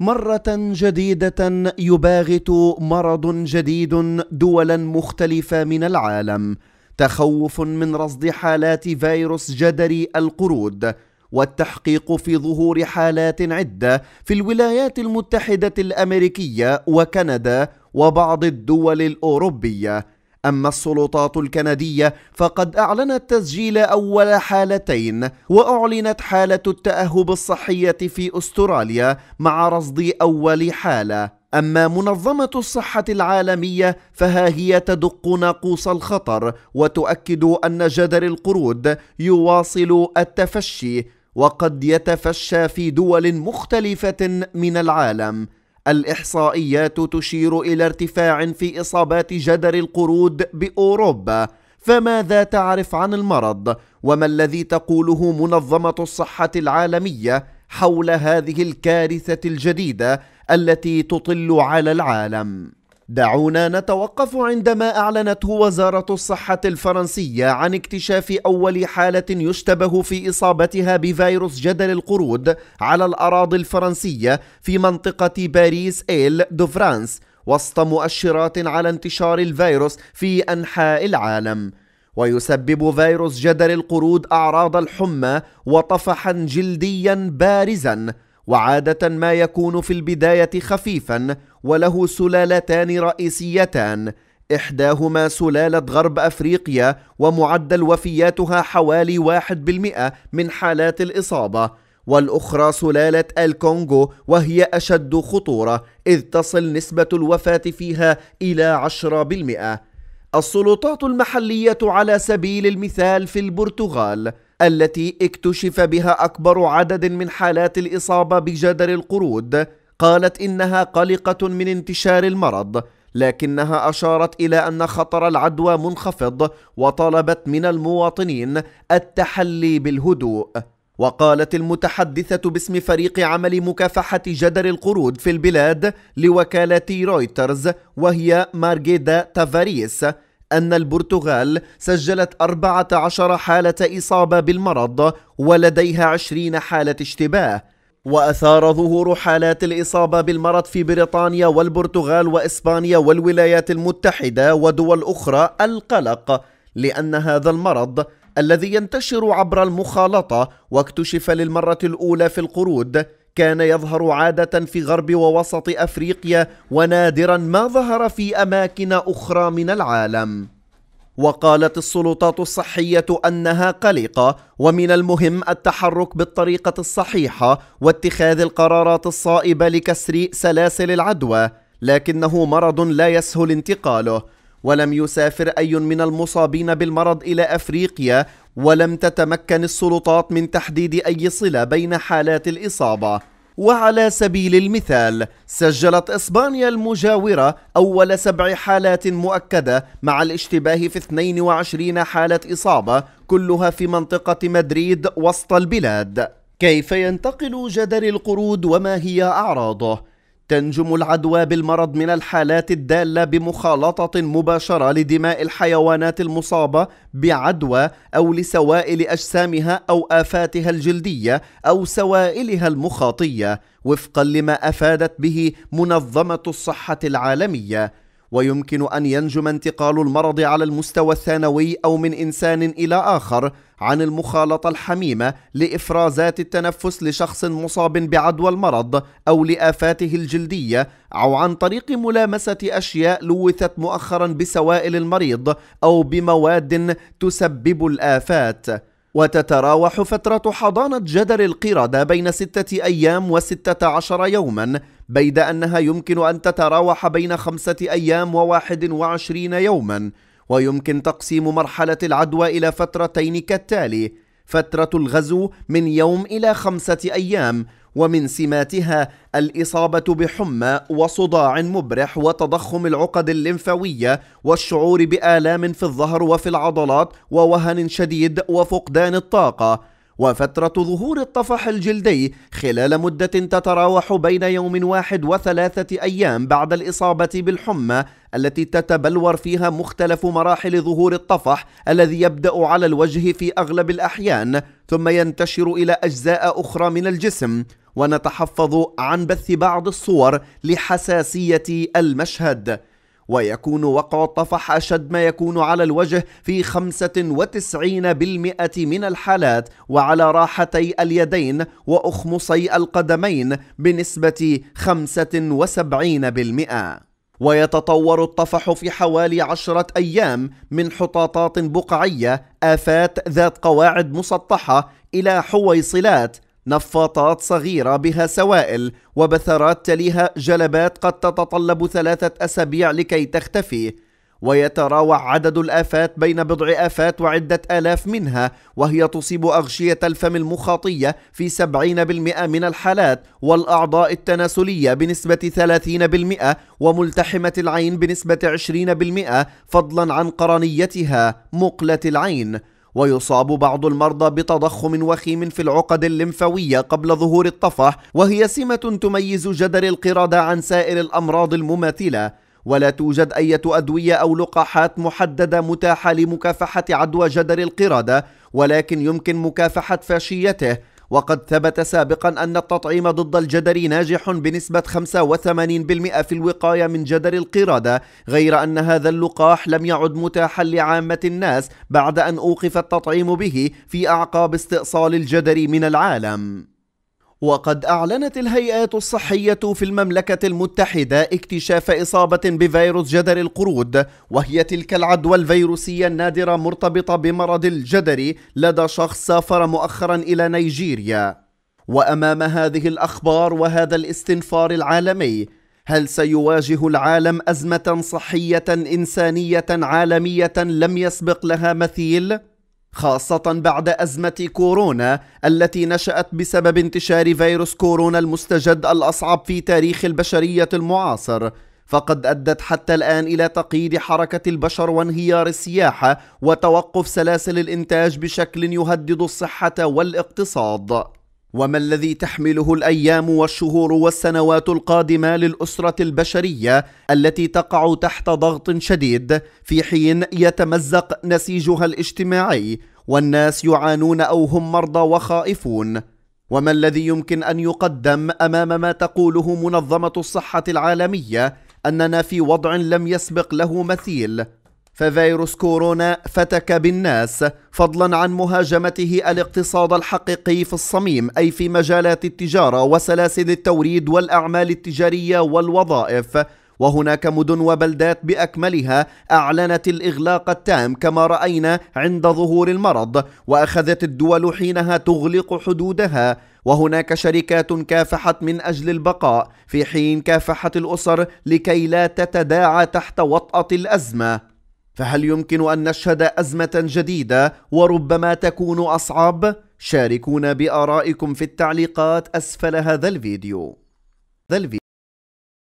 مرة جديدة يباغت مرض جديد دولا مختلفة من العالم تخوف من رصد حالات فيروس جدري القرود والتحقيق في ظهور حالات عدة في الولايات المتحدة الأمريكية وكندا وبعض الدول الأوروبية أما السلطات الكندية فقد أعلنت تسجيل أول حالتين وأعلنت حالة التأهب الصحية في أستراليا مع رصد أول حالة أما منظمة الصحة العالمية فها هي تدق ناقوس الخطر وتؤكد أن جدر القرود يواصل التفشي وقد يتفشى في دول مختلفة من العالم الإحصائيات تشير إلى ارتفاع في إصابات جدر القرود بأوروبا فماذا تعرف عن المرض وما الذي تقوله منظمة الصحة العالمية حول هذه الكارثة الجديدة التي تطل على العالم؟ دعونا نتوقف عندما أعلنته وزارة الصحة الفرنسية عن اكتشاف أول حالة يشتبه في إصابتها بفيروس جدل القرود على الأراضي الفرنسية في منطقة باريس إيل دو فرانس وسط مؤشرات على انتشار الفيروس في أنحاء العالم ويسبب فيروس جدل القرود أعراض الحمى وطفحا جلديا بارزا وعادة ما يكون في البداية خفيفا وله سلالتان رئيسيتان إحداهما سلالة غرب أفريقيا ومعدل وفياتها حوالي واحد بالمئة من حالات الإصابة والأخرى سلالة الكونغو وهي أشد خطورة إذ تصل نسبة الوفاة فيها إلى عشرة بالمئة السلطات المحلية على سبيل المثال في البرتغال التي اكتشف بها أكبر عدد من حالات الإصابة بجدر القرود قالت إنها قلقة من انتشار المرض لكنها أشارت إلى أن خطر العدوى منخفض وطلبت من المواطنين التحلي بالهدوء وقالت المتحدثة باسم فريق عمل مكافحة جدر القرود في البلاد لوكالة رويترز وهي مارجيدا تافاريس أن البرتغال سجلت 14 حالة إصابة بالمرض ولديها 20 حالة اشتباه وأثار ظهور حالات الإصابة بالمرض في بريطانيا والبرتغال وإسبانيا والولايات المتحدة ودول أخرى القلق لأن هذا المرض الذي ينتشر عبر المخالطة واكتشف للمرة الأولى في القرود كان يظهر عادة في غرب ووسط أفريقيا ونادرا ما ظهر في أماكن أخرى من العالم وقالت السلطات الصحية أنها قلقة ومن المهم التحرك بالطريقة الصحيحة واتخاذ القرارات الصائبة لكسر سلاسل العدوى لكنه مرض لا يسهل انتقاله ولم يسافر أي من المصابين بالمرض إلى أفريقيا ولم تتمكن السلطات من تحديد أي صلة بين حالات الإصابة وعلى سبيل المثال سجلت إسبانيا المجاورة أول سبع حالات مؤكدة مع الاشتباه في 22 حالة إصابة كلها في منطقة مدريد وسط البلاد كيف ينتقل جدل القرود وما هي أعراضه؟ تنجم العدوى بالمرض من الحالات الدالة بمخالطة مباشرة لدماء الحيوانات المصابة بعدوى أو لسوائل أجسامها أو آفاتها الجلدية أو سوائلها المخاطية وفقا لما أفادت به منظمة الصحة العالمية ويمكن أن ينجم انتقال المرض على المستوى الثانوي أو من إنسان إلى آخر عن المخالطة الحميمة لإفرازات التنفس لشخص مصاب بعدوى المرض أو لآفاته الجلدية أو عن طريق ملامسة أشياء لوثت مؤخرا بسوائل المريض أو بمواد تسبب الآفات وتتراوح فترة حضانة جدر القردة بين ستة أيام وستة عشر يوماً بيد أنها يمكن أن تتراوح بين خمسة أيام وواحد وعشرين يوما ويمكن تقسيم مرحلة العدوى إلى فترتين كالتالي فترة الغزو من يوم إلى خمسة أيام ومن سماتها الإصابة بحمى وصداع مبرح وتضخم العقد الليمفاوية والشعور بآلام في الظهر وفي العضلات ووهن شديد وفقدان الطاقة وفترة ظهور الطفح الجلدي خلال مدة تتراوح بين يوم واحد وثلاثة أيام بعد الإصابة بالحمى التي تتبلور فيها مختلف مراحل ظهور الطفح الذي يبدأ على الوجه في أغلب الأحيان ثم ينتشر إلى أجزاء أخرى من الجسم ونتحفظ عن بث بعض الصور لحساسية المشهد ويكون وقع الطفح أشد ما يكون على الوجه في 95% من الحالات وعلى راحتي اليدين وأخمصي القدمين بنسبة 75%. ويتطور الطفح في حوالي عشرة أيام من حطاطات بقعية آفات ذات قواعد مسطحة إلى حويصلات نفاطات صغيرة بها سوائل وبثرات تليها جلبات قد تتطلب ثلاثة أسابيع لكي تختفي ويتراوح عدد الآفات بين بضع آفات وعدة آلاف منها وهي تصيب أغشية الفم المخاطية في 70% من الحالات والأعضاء التناسلية بنسبة 30% وملتحمة العين بنسبة 20% فضلا عن قرنيتها مقلة العين ويصاب بعض المرضى بتضخم وخيم في العقد الليمفاوية قبل ظهور الطفح وهي سمة تميز جدر القردة عن سائر الأمراض المماثلة ولا توجد أي أدوية أو لقاحات محددة متاحة لمكافحة عدوى جدر القردة ولكن يمكن مكافحة فاشيته وقد ثبت سابقا أن التطعيم ضد الجدري ناجح بنسبة 85% في الوقاية من جدر القردة غير أن هذا اللقاح لم يعد متاحا لعامة الناس بعد أن أوقف التطعيم به في أعقاب استئصال الجدري من العالم وقد أعلنت الهيئات الصحية في المملكة المتحدة اكتشاف إصابة بفيروس جدر القرود وهي تلك العدوى الفيروسية النادرة مرتبطة بمرض الجدر لدى شخص سافر مؤخرا إلى نيجيريا وأمام هذه الأخبار وهذا الاستنفار العالمي هل سيواجه العالم أزمة صحية إنسانية عالمية لم يسبق لها مثيل؟ خاصة بعد أزمة كورونا التي نشأت بسبب انتشار فيروس كورونا المستجد الأصعب في تاريخ البشرية المعاصر فقد أدت حتى الآن إلى تقييد حركة البشر وانهيار السياحة وتوقف سلاسل الإنتاج بشكل يهدد الصحة والاقتصاد وما الذي تحمله الايام والشهور والسنوات القادمه للاسره البشريه التي تقع تحت ضغط شديد في حين يتمزق نسيجها الاجتماعي والناس يعانون او هم مرضى وخائفون وما الذي يمكن ان يقدم امام ما تقوله منظمه الصحه العالميه اننا في وضع لم يسبق له مثيل ففيروس كورونا فتك بالناس فضلا عن مهاجمته الاقتصاد الحقيقي في الصميم اي في مجالات التجاره وسلاسل التوريد والاعمال التجاريه والوظائف وهناك مدن وبلدات باكملها اعلنت الاغلاق التام كما راينا عند ظهور المرض واخذت الدول حينها تغلق حدودها وهناك شركات كافحت من اجل البقاء في حين كافحت الاسر لكي لا تتداعى تحت وطاه الازمه فهل يمكن أن نشهد أزمة جديدة وربما تكون أصعب؟ شاركونا بآرائكم في التعليقات أسفل هذا الفيديو,